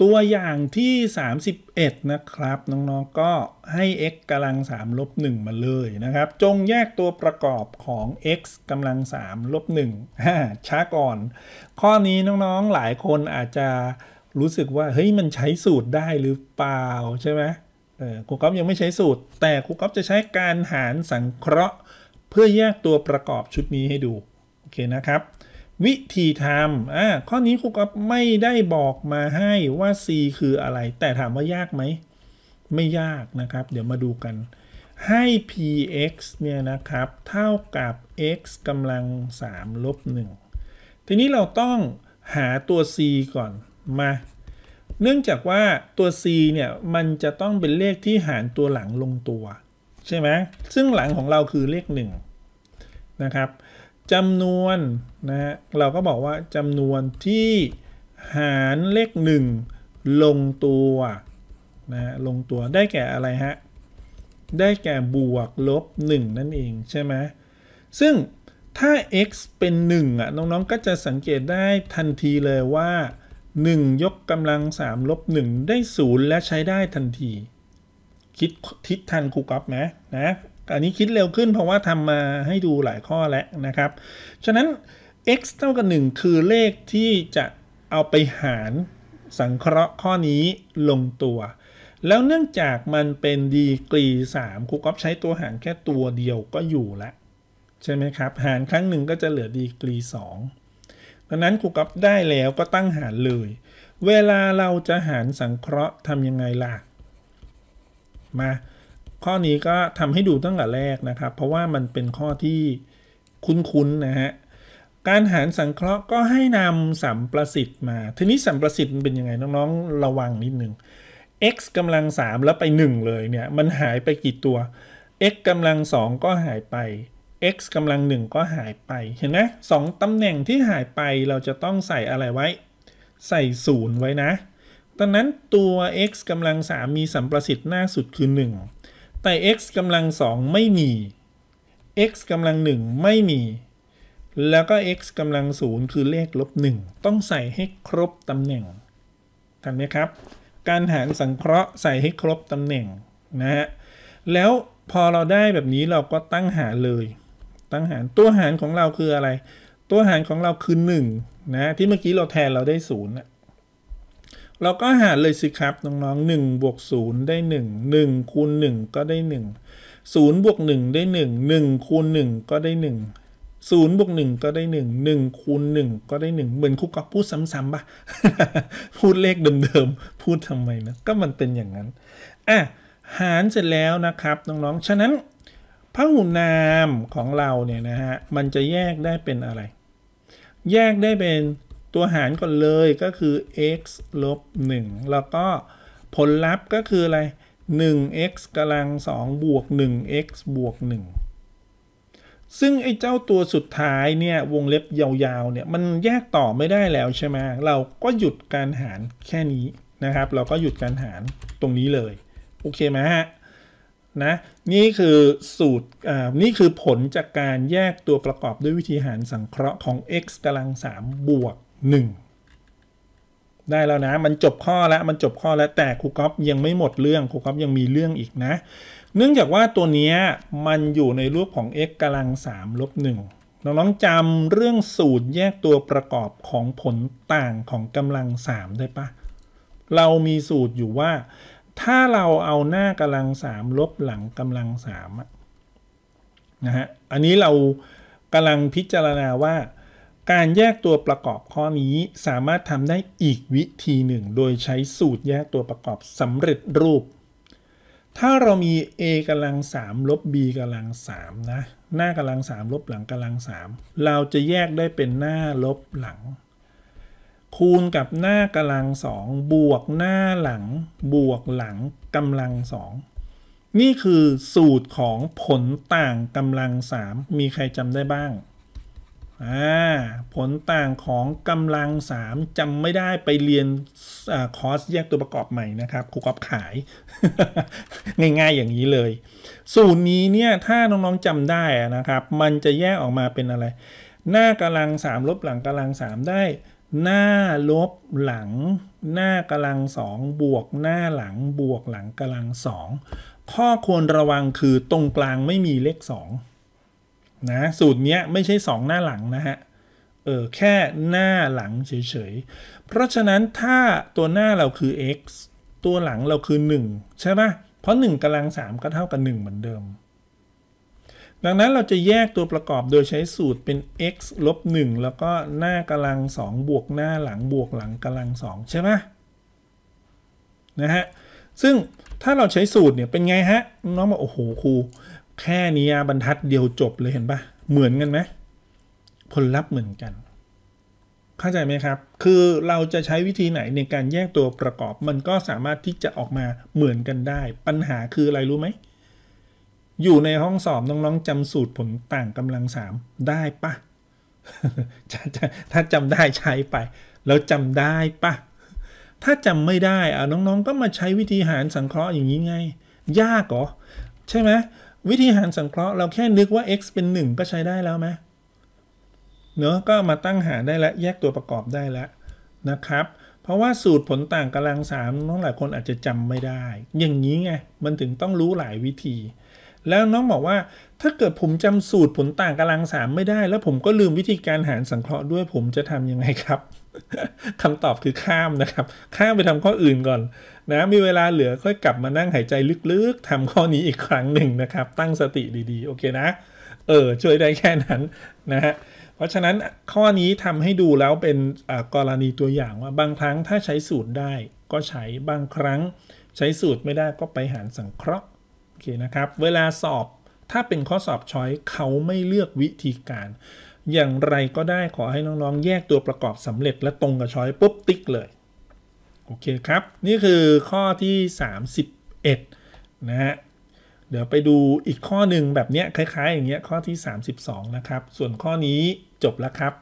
ตัวอย่างที่ 31 นะครับ น้องๆก็ให้ x กำลัง 3 ลบ 1 มาเลยนะครับ จงแยกตัวประกอบของ x กำลัง3ลบ1ช้าก่อน ข้อนี้น้องๆหลายคนอาจจะรู้สึกว่า เฮ้ยมันใช้สูตรได้หรือเปล่าใช่ไหมครูก๊อฟยังไม่ใช้สูตร แต่ครูก๊อฟจะใช้การหารสังเคราะห์ เพื่อแยกตัวประกอบชุดนี้ให้ดูโอเคนะครับวิธีทำอ่า ข้อนี้ครูก็ไม่ได้บอกมาให้ว่า C คืออะไร แต่ถามว่ายากไหม ไม่ยากนะครับ เดี๋ยวมาดูกัน ให้ px เนี่ยนะครับ เท่ากับ x กำลัง 3 ลบ 1 ทีนี้เราต้องหาตัว c ก่อนมา เนื่องจากว่าตัว c เนี่ย มันจะต้องเป็นเลขที่หารตัวหลังลงตัว ใช่ไหม ซึ่งหลังของเราคือเลข 1 นะครับจำนวนนะฮะเราก็บอกว่าจำนวนที่หารเลขหนึ่งลงตัวนะลงตัวได้แก่อะไรฮะได้แก่บวกลบ 1 นั่นเองใช่ไหมซึ่งถ้า x เป็น1อ่ะน้อง ๆ ก็จะสังเกตได้ทันทีเลยว่า 1 ยกกำลัง 3 ลบ1ได้0และใช้ได้ทันที คิดทิศทางครูกรอฟไหมนะอันนี้คิดเร็วขึ้นเพราะว่าทำมาให้ดูหลายข้อแล้วนะครับ ฉะนั้น x เท่ากับ 1 คือเลขที่จะเอาไปหารสังเคราะห์ข้อนี้ลงตัว แล้วเนื่องจากมันเป็นดีกรี3ครูก๊อฟใช้ตัวหารแค่ตัวเดียวก็อยู่ละใช่ไหมครับ หารครั้งหนึ่งก็จะเหลือดีกรี2ดังนั้นครูก๊อฟได้แล้วก็ตั้งหารเลย เวลาเราจะหารสังเคราะห์ทำยังไงล่ะ มาข้อนี้ ก็ทำให้ดูตั้งแต่แรกนะครับเพราะว่า มัน เป็นข้อที่คุ้น ๆ นะฮะ การหารสังเคราะห์ก็ให้นำสัมประสิทธิ์มา ทีนี้สัมประสิทธิ์มัน เป็นยังไงน้องๆระวังนิด นึง x กำลัง 3 แล้วไป1เลย เนี่ยมันหาย ไป กี่ ตัว x กำลัง 2 ก็หายไป x กำลัง 1 ก็หายไปเห็นไหมสองตำแหน่งที่หายไปเราจะต้องใส่อะไรไว้ ใส่0ไว้นะตอนนั้นตัว x กำลัง 3 มีสัมประสิทธิ์หน้าสุดคือ1แต่ x กำลังสองไม่มี x กำลังหนึ่งไม่มี แล้วก็ x กำลังศูนย์คือเลขลบหนึ่งต้องใส่ให้ครบตำแหน่งทันไหมครับการหารสังเคราะห์ใส่ให้ครบตำแหน่งนะฮะแล้วพอเราได้แบบนี้เราก็ตั้งหารเลยตั้งหารตัวหารของเราคืออะไรตัวหารของเราคือ1นะที่เมื่อกี้เราแทนเราได้ศูนย์เราก็หารเลยสิครับน้องๆ1บวก0ได้1 1คูณ1ก็ได้ 1 0บวก1ได้ 1 1คูณ1ก็ได้ 1 0บวก1ก็ได้ 1 1คูณ1ก็ได้1เหมือนคุกกอพูดซ้ำๆปะพูดเลขเดิมๆพูดทำไมนะ ก็มันเป็นอย่างนั้นอ่ะหารเสร็จแล้วนะครับน้องๆฉะนั้นพหุนามของเราเนี่ยนะฮะมันจะแยกได้เป็นอะไร แยกได้เป็นตัวหารก่อนเลยก็คือ x ลบ1แล้วก็ผลลัพธ์ก็คืออะไร 1x กำลัง2บวก 1x บวก1ซึ่งไอ้เจ้าตัวสุดท้ายเนี่ยวงเล็บยาวๆเนี่ยมันแยกต่อไม่ได้แล้วใช่ไหมเราก็หยุดการหารแค่นี้นะครับ เราก็หยุดการหารตรงนี้เลย โอเคไหมฮะนะ นี่คือสูตรอ่านี่คือผลจากการแยกตัวประกอบด้วยวิธีหารสังเคราะห์ของ x กำลัง3บวกหนึ่งได้แล้วนะมันจบข้อแล้ว มันจบข้อแล้ว แต่ครูก๊อฟยังไม่หมดเรื่องครูก๊อฟยังมีเรื่องอีกนะ เนื่องจากว่าตัวนี้มันอยู่ในรูปของ x กำลัง3ลบ1น้องๆจำเรื่องสูตรแยกตัวประกอบของผลต่างของกำลัง 3 ได้ปะเรามีสูตรอยู่ว่า ถ้าเราเอาหน้ากำลัง3ลบหลังกำลัง3นะฮะอันนี้เรากำลังพิจารณาว่าการแยกตัวประกอบข้อนี้สามารถทำได้อีกวิธีหนึ่ง โดยใช้สูตรแยกตัวประกอบสำเร็จรูป ถ้าเรามี a กำลัง 3 ลบ b กำลัง3นะหน้ากำลัง 3 ลบหลังกำลัง 3 เราจะแยกได้เป็นหน้าลบหลัง คูณกับหน้ากำลัง2บวกหน้าหลังบวกหลังกำลัง 2 นี่คือสูตรของผลต่างกำลัง 3 มีใครจำได้บ้างผลต่างของกำลัง 3 จำไม่ได้ไปเรียนอคอร์สแยกตัวประกอบใหม่นะครับครูกอบขาย ง่ายๆอย่างนี้เลย สูตรนี้เนี่ยถ้าน้องๆจำได้นะครับมันจะแยกออกมาเป็นอะไร หน้ากำลัง 3 ลบหลังกำลัง 3 ได้ หน้าลบหลัง หน้ากำลัง 2 บวกหน้าหลังบวกหลังกำลัง2ข้อควรระวังคือตรงกลางไม่มีเลข 2นะสูตรเนี้ยไม่ใช่2หน้าหลังนะฮะเออแค่หน้าหลังเฉยๆเพราะฉะนั้นถ้าตัวหน้าเราคือ x ตัวหลังเราคือ1ใช่ไหมเพราะ1กำลัง3ก็เท่ากับ 1 เหมือนเดิม ดังนั้นเราจะแยกตัวประกอบโดยใช้สูตรเป็น x ลบ1แล้วก็หน้ากำลัง2บวกหน้าหลังบวกหลังกำลัง2ใช่ไหมนะฮะซึ่งถ้าเราใช้สูตรเนี่ยเป็นไงฮะน้องบอกโอ้โหครูแค่นี้บรรทัดเดียวจบเลยเห็นปะเหมือนกันไหมผลลัพธ์เหมือนกัน เข้าใจไหมครับ คือเราจะใช้วิธีไหนในการแยกตัวประกอบมันก็สามารถที่จะออกมาเหมือนกันได้ ปัญหาคืออะไรรู้ไหม อยู่ในห้องสอบน้อง ๆจำสูตรผลต่างกำลังสามได้ปะถ้าจำได้ใช้ไป แล้วจำได้ปะถ้าจำไม่ได้อ่ะน้อง ๆ ก็มาใช้วิธีหารสังเคราะห์อย่างนี้ไงยากเหรอใช่ไหมวิธีหารสังเคราะห์เราแค่นึกว่า x เป็น 1 ก็ใช้ได้แล้วไหมเนอะก็มาตั้งหารได้แล้วแยกตัวประกอบได้แล้วนะครับ เพราะว่าสูตรผลต่างกำลังสามน้องหลายคนอาจจะจำไม่ได้ อย่างนี้ไงมันถึงต้องรู้หลายวิธี แล้วน้องบอกว่า ถ้าเกิดผมจำสูตรผลต่างกำลังสามไม่ได้ แล้วผมก็ลืมวิธีการหารสังเคราะห์ด้วยผมจะทํำยังไงครับ คำตอบคือข้ามนะครับข้ามไปทำข้ออื่นก่อนนะมีเวลาเหลือค่อยกลับมานั่งหายใจลึกๆทำข้อนี้อีกครั้งหนึ่งนะครับ ตั้งสติดีๆโอเคนะเออช่วยได้แค่นั้นนะฮะเพราะฉะนั้นข้อนี้ทำให้ดูแล้วเป็นกรณีตัวอย่างว่าบางครั้งถ้าใช้สูตรได้ก็ใช้บางครั้ง ใช้สูตรไม่ได้ก็ไปหารสังเคราะห์โอเคนะครับเวลาสอบถ้าเป็นข้อสอบช้อยเขาไม่เลือกวิธีการ อย่างไรก็ได้ขอให้น้องๆแยกตัวประกอบสำเร็จและตรงกับช้อยปุ๊บติ๊กเลยโอเคครับ นี่คือข้อที่ 31 นะฮะ เดี๋ยวไปดูอีกข้อหนึ่งแบบเนี้ย คล้ายๆอย่างเงี้ย ข้อที่ 32 นะครับ ส่วนข้อนี้จบแล้วครับ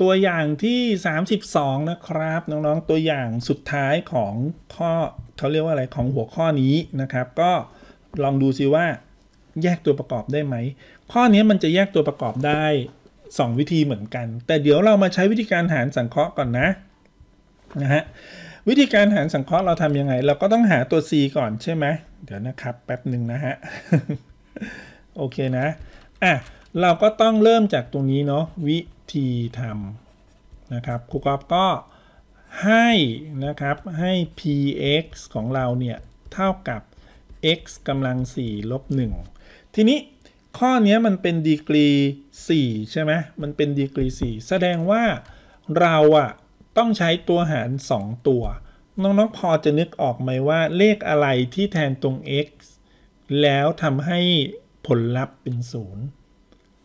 ตัวอย่างที่ 32 นะครับ น้องๆ ตัวอย่างสุดท้ายของข้อเขาเรียกว่าอะไรของหัวข้อนี้นะครับ ก็ลองดูซิว่า แยกตัวประกอบได้ไหม ข้อนี้มันจะแยกตัวประกอบได้ 2 วิธีเหมือนกัน แต่เดี๋ยวเรามาใช้วิธีการหารสังเคราะห์ก่อนนะนะฮะ วิธีการหารสังเคราะห์เราทำยังไง เราก็ต้องหาตัว c ก่อน ใช่ไหมเดี๋ยวนะครับแป๊บหนึ่งนะฮะโอเคนะอ่ะเราก็ต้องเริ่มจากตรงนี้เนาะวิธีทำนะครับครูกอฟก็ให้นะครับให้ px ของเราเนี่ย เท่ากับ x กำลัง 4 ลบ 1ทีนี้ข้อนี้มันเป็นดีกรี 4 ใช่ไหมมันเป็นดีกรี 4 แสดงว่าเราอะต้องใช้ตัวหาร 2 ตัว น้องๆพอจะนึกออกไหมว่าเลขอะไรที่แทนตรง x แล้วทำให้ผลลัพธ์เป็นศูนย์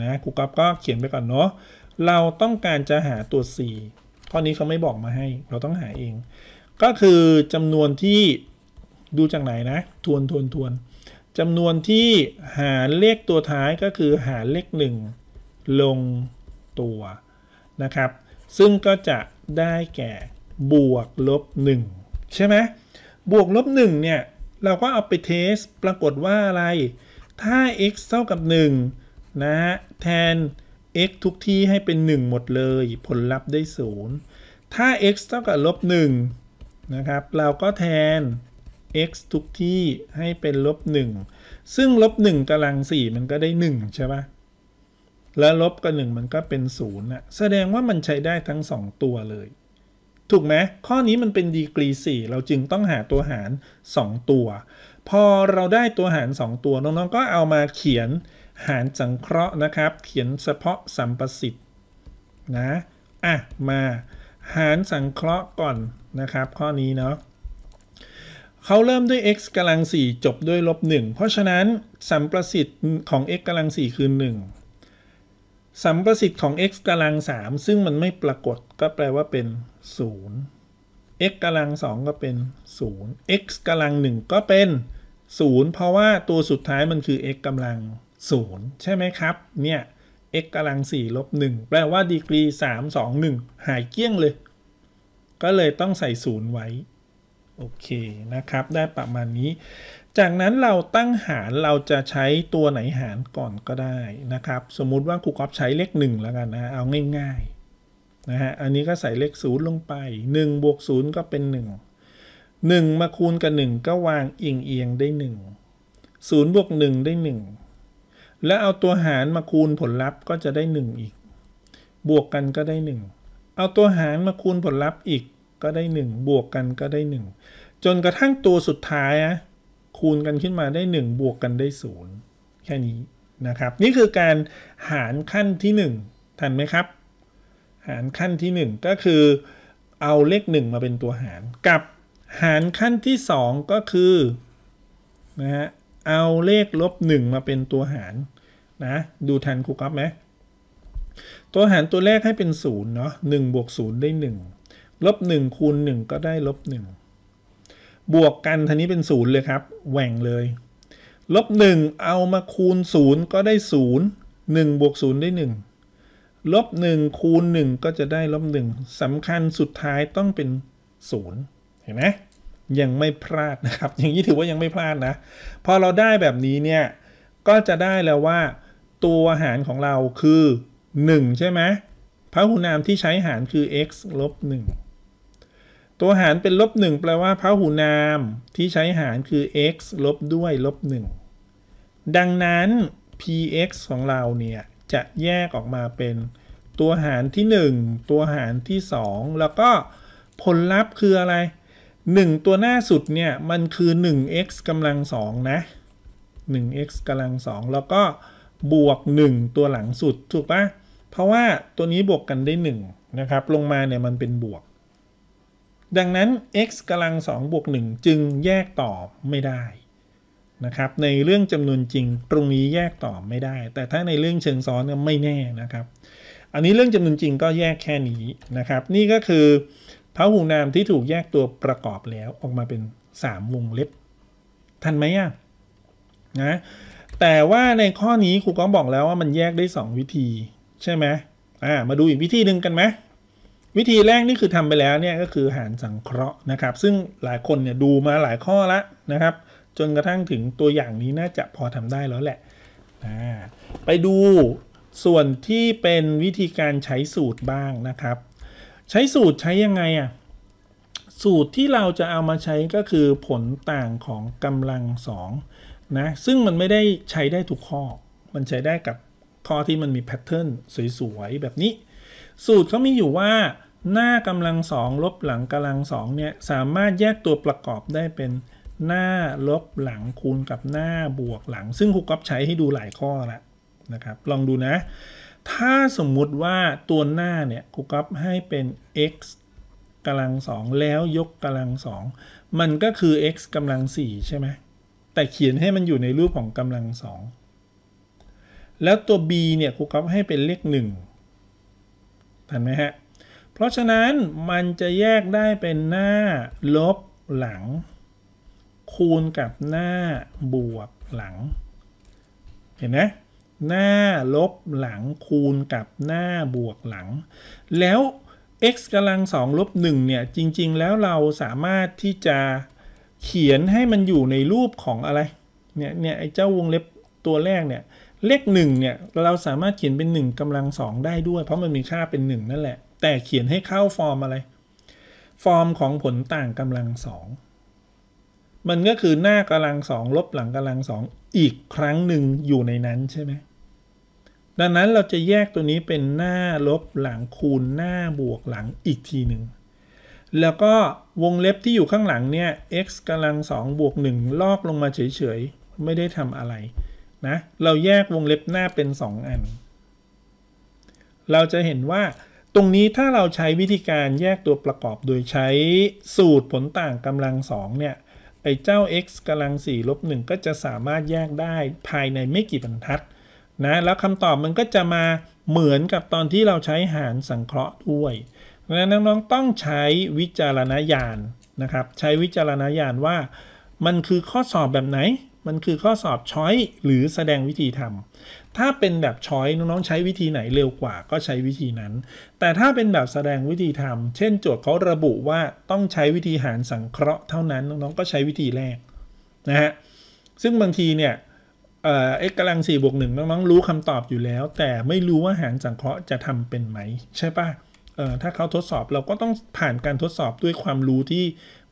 นะครูกอฟก็เขียนไปก่อนเนาะ เราต้องการจะหาตัว c ข้อนี้เขาไม่บอกมาให้เราต้องหาเอง ก็คือจำนวนที่ดูจากไหนนะ ทวนทวนทวนจำนวนที่หาเลขตัวท้ายก็คือหาเลข 1 ลงตัวนะครับซึ่งก็จะได้แก่บวกลบ1ใช่ไหมบวกลบ 1เนี่ยเราก็เอาไปเทสปรากฏว่าอะไร ถ้า x เท่ากับ1นะฮะแทน x ทุกที่ให้เป็น 1 หมดเลย ผลลัพธ์ได้ 0 ถ้า x เท่ากับลบ1นะครับ เราก็แทน x ทุกที่ให้เป็นลบ1ซึ่งลบ1กำลัง4มันก็ได้ 1 ใช่ปะแล้วลบกับ1มันก็เป็น0นย์นะแสดงว่ามันใช้ได้ทั้ง 2 ตัวเลย ถูกไหมข้อนี้มันเป็นดีกรี4 เราจึงต้องหาตัวหาร 2 ตัว พอเราได้ตัวหาร 2 ตัว น้องๆก็เอามาเขียนหารสังเคราะห์นะครับ เขียนเฉพาะสัมประสิทธิ์นะ อ่ะ มาหารสังเคราะห์ก่อน นะครับข้อนี้เนาะเขาเริ่มด้วย x กำลัง 4 จบด้วยลบ1เพราะฉะนั้นสัมประสิทธิ์ของ x กำลัง 4 คือ1สัมประสิทธิ์ของ x กำลัง 3 ซึ่งมันไม่ปรากฏก็แปลว่าเป็น 0 x กำลัง 2 ก็เป็น 0 x กำลัง 1 ก็เป็น 0 เพราะว่าตัวสุดท้ายมันคือ x กำลัง 0 ใช่ไหมครับ เนี่ย x กำลัง 4 ลบ 1 แปลว่าดีกรี3 2 1 หายเกี้ยงเลย ก็เลยต้องใส่ 0 ไว้ โอเค นะครับ ได้ประมาณนี้จากนั้นเราตั้งหารเราจะใช้ตัวไหนหารก่อนก็ได้นะครับสมมุติว่าครูก๊อฟใช้เลข1แล้วกันนะเอาง่ายๆนะฮะอันนี้ก็ใส่เลข0ลงไป1บวก0ก็เป็น 1 1 มาคูณกับ 1 ก็วางเอียงเอียงได้ 1 0บวก1ได้ 1 แล้วเอาตัวหารมาคูณผลลัพธ์ก็จะได้ 1 อีก บวกกันก็ได้ 1 เอาตัวหารมาคูณผลลัพธ์อีกก็ได้ 1 บวกกันก็ได้ 1 จนกระทั่งตัวสุดท้ายอะคูณกันขึ้นมาได้ 1 บวกกันได้ 0 แค่นี้นะครับนี่คือการหารขั้นที่ 1ทันไหมครับ หารขั้นที่ 1 ก็คือเอาเลข 1 มาเป็นตัวหาร กับหารขั้นที่ 2 ก็คือนะฮะเอาเลขลบ 1 มาเป็นตัวหารนะดูทันครูครับไหมตัวหารตัวแรกให้เป็น 0 เนาะ1บวก0ได้1ลบ1คูณ1ก็ได้ลบ1บวกกันทีนี้เป็นศูนย์เลยครับแหว่งเลยลบหนึ่งเอามาคูณศูนย์ก็ได้ศูนย์หนึ่งบวกศูนย์ได้หนึ่งลบหนึ่งคูณหนึ่งก็จะได้ลบหนึ่งสำคัญสุดท้ายต้องเป็นศูนย์เห็นไหมยังไม่พลาดนะครับ อย่างนี้ถือว่ายังไม่พลาดนะ พอเราได้แบบนี้เนี่ย ก็จะได้แล้วว่า ตัวหารของเราคือ 1 ใช่ไหมพหุนามที่ใช้หารคือ x ลบ1ตัวหารเป็นลบหนึ่งแปลว่าพหูนามที่ใช้หารคือ x ลบด้วย ลบหนึ่ง ดังนั้น px ของเราเนี่ย จะแยกออกมาเป็นตัวหารที่ 1 ตัวหารที่ 2 แล้วก็ผลลัพธ์คืออะไร 1 ตัวหน้าสุดเนี่ย มันคือ 1x กำลัง2นะ 1x กำลัง2แล้วก็บวก1ตัวหลังสุดถูกปะเพราะว่าตัวนี้บวกกันได้1นะครับลงมาเนี่ยมันเป็นบวกดังนั้น x กำลัง 2 บวก 1 จึงแยกต่อไม่ได้นะครับในเรื่องจำนวนจริงตรงนี้แยกต่อไม่ได้ แต่ถ้าในเรื่องเชิงซ้อนก็ไม่แน่นะครับอันนี้เรื่องจำนวนจริงก็แยกแค่นี้นะครับนี่ก็คือพหูนามที่ถูกแยกตัวประกอบแล้วออกมาเป็น3วงเล็บ ทันไหมอ่ะนะแต่ว่าในข้อนี้ครูก็บอกแล้วว่ามันแยกได้ 2 วิธีใช่ไหมอ่ามาดูอีกวิธีหนึ่งกันไหมวิธีแรกนี่คือทำไปแล้ว เนี่ยก็คือหารสังเคราะห์นะครับ ซึ่งหลายคนเนี่ยดูมาหลายข้อละนะครับ จนกระทั่งถึงตัวอย่างนี้น่าจะพอทำได้แล้วแหละนะไปดูส่วนที่เป็นวิธีการใช้สูตรบ้างนะครับ ใช้สูตรใช้ยังไงอะ่ะสูตรที่เราจะเอามาใช้ก็คือผลต่างของกำลังสองนะซึ่งมันไม่ได้ใช้ได้ทุกข้อมันใช้ได้กับข้อที่มันมีแพทเทิร์นสวยๆ แบบนี้ สูตรเขามีอยู่ว่า หน้ากำลังสองลบหลังกำลังสองเนี่ยสามารถแยกตัวประกอบได้เป็นหน้า ลบหลังคูณกับหน้าบวกหลัง ซึ่งครูก๊อฟใช้ให้ดูหลายข้อละนะครับลองดูนะ ถ้าสมมุติว่าตัวหน้าเนี่ยครูก๊อฟให้เป็น x กำลังสองแล้วยกกำลังสองมันก็คือ x กำลังสี่ใช่ไหมแต่เขียนให้มันอยู่ในรูปของกำลังสองแล้วตัว b เนี่ยครูก๊อฟให้เป็นเลข1ห็นไหมฮะ เพราะฉะนั้น มันจะแยกได้เป็นหน้าลบหลัง คูณกับหน้าบวกหลัง เห็นไหมหน้าลบหลัง คูณกับหน้าบวกหลัง แล้ว x กำลังสองลบหนึ่งเนี่ย จริง ๆแล้วเราสามารถที่จะเขียนให้มันอยู่ในรูปของอะไร เนี่ยเนี่ย ไอ้เจ้าวงเล็บตัวแรกเนี่ยเลขหนึ่งเนี่ย เราสามารถเขียนเป็น1กำลังสองได้ด้วย เพราะมันมีค่าเป็น 1 นั่นแหละ แต่เขียนให้เข้าฟอร์มอะไร ฟอร์มของผลต่างกำลังสองมันก็คือหน้ากำลังสองลบหลังกำลังสองอีกครั้งหนึ่งอยู่ในนั้นใช่ไหมดังนั้นเราจะแยกตัวนี้เป็นหน้า ลบหลังคูณหน้าบวกหลังอีกทีหนึ่งแล้วก็วงเล็บที่อยู่ข้างหลังเนี่ย x กำลังสองบวกหนึ่งลอกลงมาเฉยๆไม่ได้ทำอะไรนะเราแยกวงเล็บหน้าเป็น2อันเราจะเห็นว่าตรงนี้ถ้าเราใช้วิธีการแยกตัวประกอบโดยใช้สูตรผลต่างกำลังสองเนี่ย ไอ้เจ้า x กำลัง4ลบ1ก็จะสามารถแยกได้ภายในไม่กี่บรรทัด นะแล้วคำตอบมันก็จะมาเหมือนกับตอนที่เราใช้หารสังเคราะห์ด้วยดันั้นน้องๆต้องใช้วิจารณญาณนะครับ ใช้วิจารณญาณว่า มันคือข้อสอบแบบไหนมันคือข้อสอบช้อยหรือแสดงวิธีทำถ้าเป็นแบบช้อยน้องๆใช้วิธีไหนเร็วกว่าก็ใช้วิธีนั้น แต่ถ้าเป็นแบบแสดงวิธีทำเช่นโจทย์เขาระบุว่าต้องใช้วิธีหารสังเคราะห์เท่านั้น น้องๆก็ใช้วิธีแรกนะฮะ ซึ่งบางทีเนี่ย เอ็กกำลังสี่บวกหนึ่งน้องๆ รู้คำตอบอยู่แล้ว แต่ไม่รู้ว่าหารสังเคราะห์จะทำเป็นไหม ใช่ปะเออถ้าเขาทดสอบเราก็ต้องผ่านการทดสอบด้วยความรู้ที่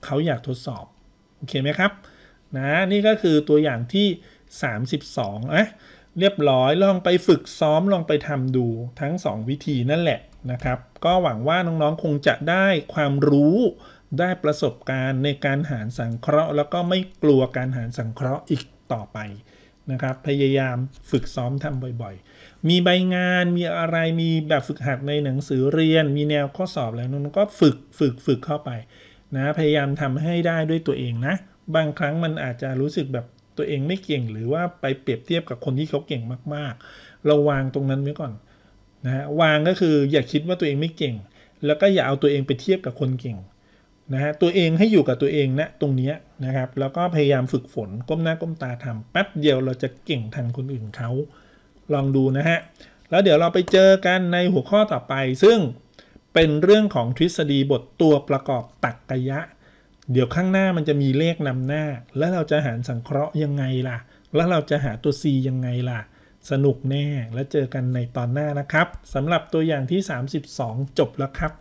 เขาอยากทดสอบโอเคไหมครับนะนี่ก็คือตัวอย่างที่ 32นะเรียบร้อยลองไปฝึกซ้อมลองไปทำดูทั้ง 2 วิธีนั่นแหละนะครับ ก็หวังว่าน้องๆคงจะได้ความรู้ได้ประสบการณ์ในการหารสังเคราะห์ แล้วก็ไม่กลัวการหารสังเคราะห์อีกต่อไปนะครับ พยายามฝึกซ้อมทำบ่อยๆ มีใบงานมีอะไรมีแบบฝึกหัดในหนังสือเรียน มีแนวข้อสอบแล้วน้องก็ฝึกฝึกฝึกเข้าไปนะ พยายามทำให้ได้ด้วยตัวเองนะบางครั้งมันอาจจะรู้สึกแบบตัวเองไม่เก่ง หรือว่าไปเปรียบเทียบกับคนที่เขาเก่งมากๆ เราวางตรงนั้นไว้ก่อนนะฮะ วางก็คืออย่าคิดว่าตัวเองไม่เก่ง แล้วก็อย่าเอาตัวเองไปเทียบกับคนเก่งนะฮะ ตัวเองให้อยู่กับตัวเองนะ ตรงนี้นะครับ แล้วก็พยายามฝึกฝน ก้มหน้า ก้มตาทำแป๊บเดียวเราจะเก่งทันคนอื่นเขาลองดูนะฮะแล้วเดี๋ยวเราไปเจอกันในหัวข้อต่อไป ซึ่งเป็นเรื่องของทฤษฎีบทตัวประกอบตรรกยะเดี๋ยวข้างหน้ามันจะมีเลขนำหน้า แล้วเราจะหารสังเคราะห์ยังไงล่ะ แล้วเราจะหาตัว c ยังไงล่ะ สนุกแน่ แล้วเจอกันในตอนหน้านะครับ สำหรับตัวอย่างที่ 32 จบแล้วครับ